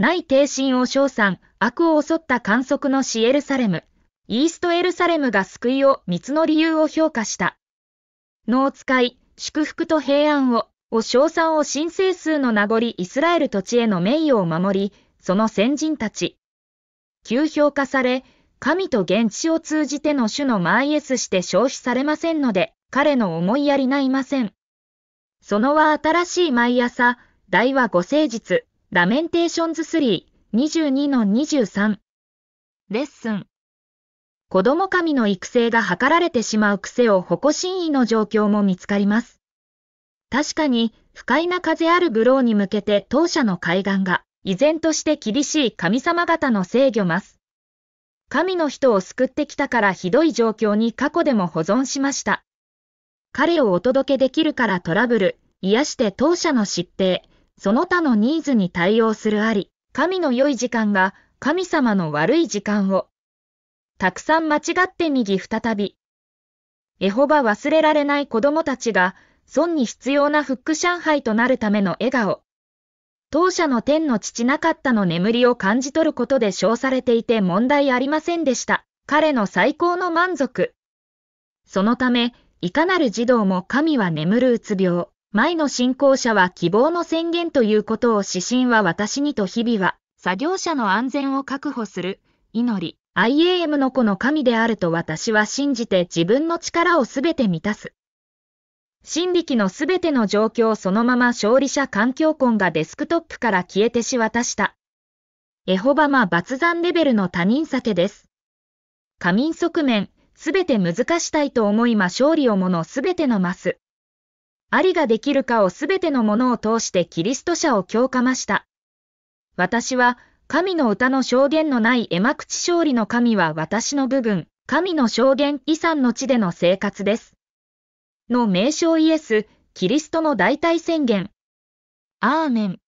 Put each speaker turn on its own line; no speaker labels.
内帝神を称賛、悪を襲った観測のシエルサレム、イーストエルサレムが救いを三つの理由を評価した。脳使い、祝福と平安を、を称賛を神聖数の名残イスラエル土地への名誉を守り、その先人たち。急評価され、神と現地を通じての種のマイエスして消費されませんので、彼の思いやりないません。そのは新しい毎朝、大はご誠実。ラメンテーションズ3、22-23。レッスン。子供神の育成が図られてしまう癖を保護真意の状況も見つかります。確かに、不快な風あるブローに向けて当社の海岸が、依然として厳しい神様方の制御ます。神の人を救ってきたからひどい状況に過去でも保存しました。彼をお届けできるからトラブル、癒して当社の疾病、その他のニーズに対応するあり、神の良い時間が神様の悪い時間を、たくさん間違って右再び。エホバ忘れられない子供たちが、孫に必要なフック上海となるための笑顔。当社の天の父なかったの眠りを感じ取ることで称されていて問題ありませんでした。彼の最高の満足。そのため、いかなる児童も神は眠るうつ病。前の信仰者は希望の宣言ということを指針は私にと日々は、作業者の安全を確保する、祈り、IAM の子の神であると私は信じて自分の力をすべて満たす。新力のすべての状況そのまま勝利者環境根がデスクトップから消えてし渡した。エホバマ抜残レベルの他人酒です。仮眠側面、すべて難したいと思いま勝利をものすべてのマス。ありができるかをすべてのものを通してキリスト者を強化ました。私は、神の歌の証言のない絵幕地勝利の神は私の部分、神の証言遺産の地での生活です。の名称イエス、キリストの代替宣言。アーメン。